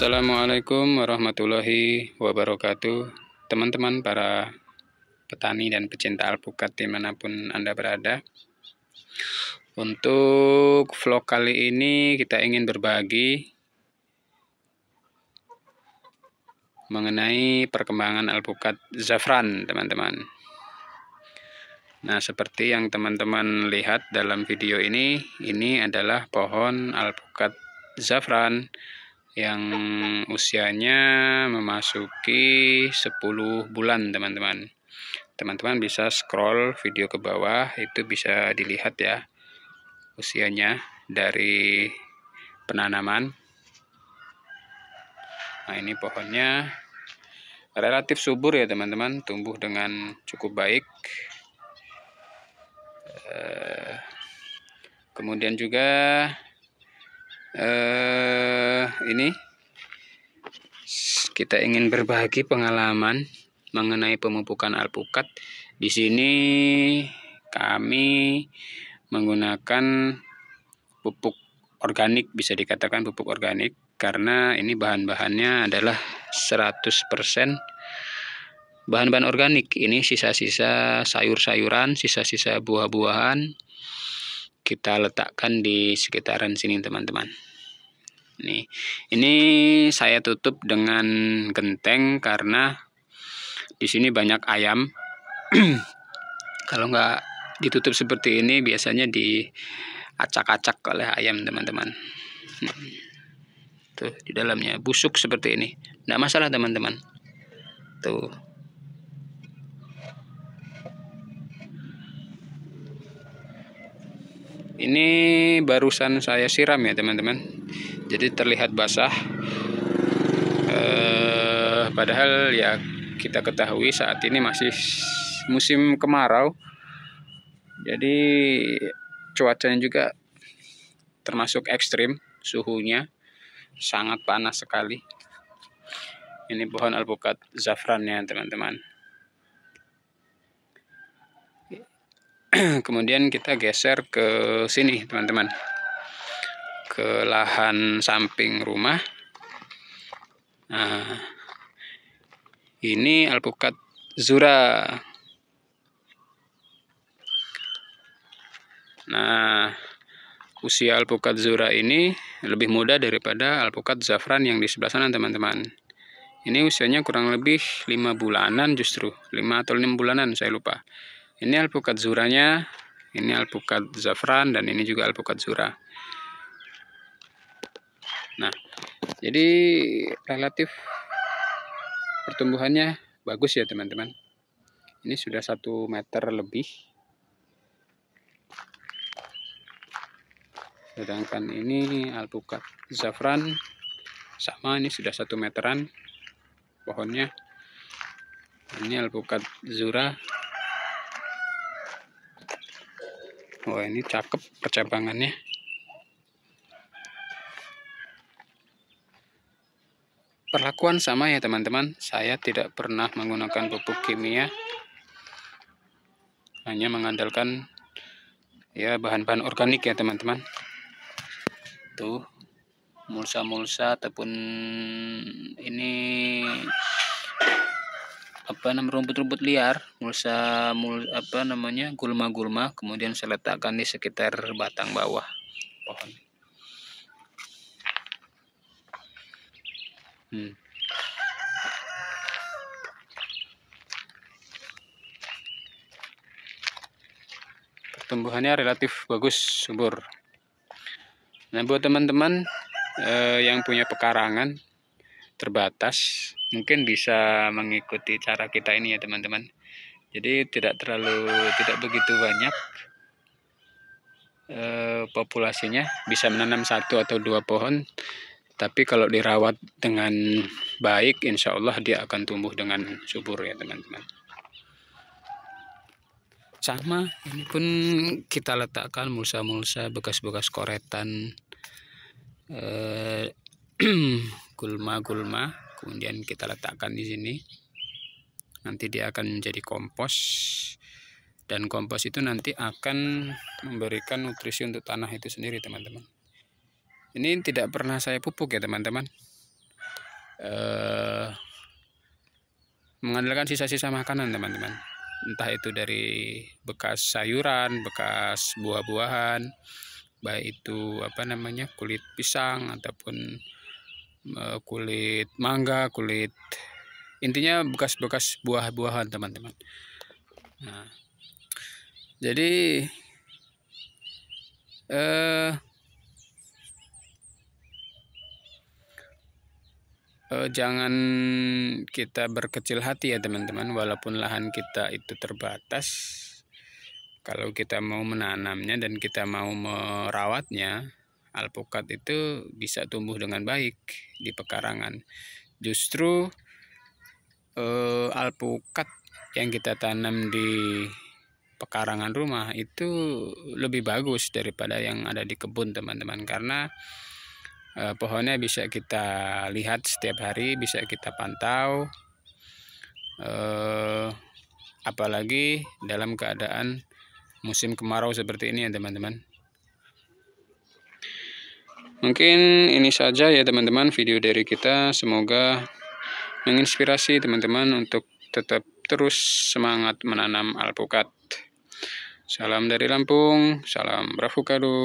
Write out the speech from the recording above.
Assalamualaikum warahmatullahi wabarakatuh Teman-teman para petani dan pecinta alpukat dimanapun Anda berada Untuk vlog kali ini kita ingin berbagi Mengenai perkembangan alpukat zafran teman-teman Nah, seperti yang teman-teman lihat dalam video ini, ini adalah pohon alpukat zafran yang usianya memasuki 10 bulan teman-teman teman-teman bisa scroll video ke bawah itu bisa dilihat ya usianya dari penanaman nah ini pohonnya relatif subur ya teman-teman tumbuh dengan cukup baik eh, kemudian juga uh, ini kita ingin berbagi pengalaman mengenai pemupukan alpukat. Di sini kami menggunakan pupuk organik bisa dikatakan pupuk organik karena ini bahan-bahannya adalah 100% bahan-bahan organik ini sisa-sisa sayur-sayuran sisa-sisa buah-buahan kita letakkan di sekitaran sini teman-teman Nih, ini saya tutup dengan genteng karena di sini banyak ayam. Kalau nggak ditutup seperti ini biasanya diacak-acak oleh ayam teman-teman. Hmm. Tuh di dalamnya busuk seperti ini. Nggak masalah teman-teman. Tuh. ini barusan saya siram ya teman-teman jadi terlihat basah eh, padahal ya kita ketahui saat ini masih musim kemarau jadi cuacanya juga termasuk ekstrim suhunya sangat panas sekali ini pohon alpukat zafran ya teman-teman kemudian kita geser ke sini teman-teman ke lahan samping rumah. Nah, ini alpukat zura. Nah, usia alpukat zura ini lebih muda daripada alpukat zafran yang di sebelah sana, teman-teman. Ini usianya kurang lebih 5 bulanan justru, 5 atau 6 bulanan saya lupa. Ini alpukat zuranya, ini alpukat zafran dan ini juga alpukat zura. Nah, jadi relatif pertumbuhannya bagus ya teman-teman. Ini sudah satu meter lebih. Sedangkan ini alpukat zafran sama ini sudah satu meteran pohonnya. Ini alpukat zura. Wah ini cakep percabangannya. perlakuan sama ya teman-teman saya tidak pernah menggunakan pupuk kimia hanya mengandalkan ya bahan-bahan organik ya teman-teman tuh mulsa-mulsa ataupun ini apa namanya rumput-rumput liar mulsa mul, apa namanya gulma-gulma kemudian saya letakkan di sekitar batang bawah pohon Hmm. Pertumbuhannya relatif bagus subur. Nah buat teman-teman eh, yang punya pekarangan terbatas, mungkin bisa mengikuti cara kita ini ya teman-teman. Jadi tidak terlalu tidak begitu banyak eh, populasinya, bisa menanam satu atau dua pohon tapi kalau dirawat dengan baik insya Allah dia akan tumbuh dengan subur ya teman-teman sama ini pun kita letakkan mulsa-mulsa bekas-bekas koretan gulma eh, gulma-gulma kemudian kita letakkan di sini nanti dia akan menjadi kompos dan kompos itu nanti akan memberikan nutrisi untuk tanah itu sendiri teman-teman ini tidak pernah saya pupuk ya teman-teman eh, mengandalkan sisa-sisa makanan teman-teman entah itu dari bekas sayuran bekas buah-buahan baik itu apa namanya kulit pisang ataupun eh, kulit mangga kulit intinya bekas-bekas buah-buahan teman-teman nah jadi eh Eh, jangan kita berkecil hati ya teman-teman walaupun lahan kita itu terbatas kalau kita mau menanamnya dan kita mau merawatnya alpukat itu bisa tumbuh dengan baik di pekarangan justru eh, alpukat yang kita tanam di pekarangan rumah itu lebih bagus daripada yang ada di kebun teman-teman karena Eh, pohonnya bisa kita lihat setiap hari bisa kita pantau eh, apalagi dalam keadaan musim kemarau seperti ini ya teman-teman mungkin ini saja ya teman-teman video dari kita semoga menginspirasi teman-teman untuk tetap terus semangat menanam alpukat. Salam dari Lampung, salam Bravo Kado.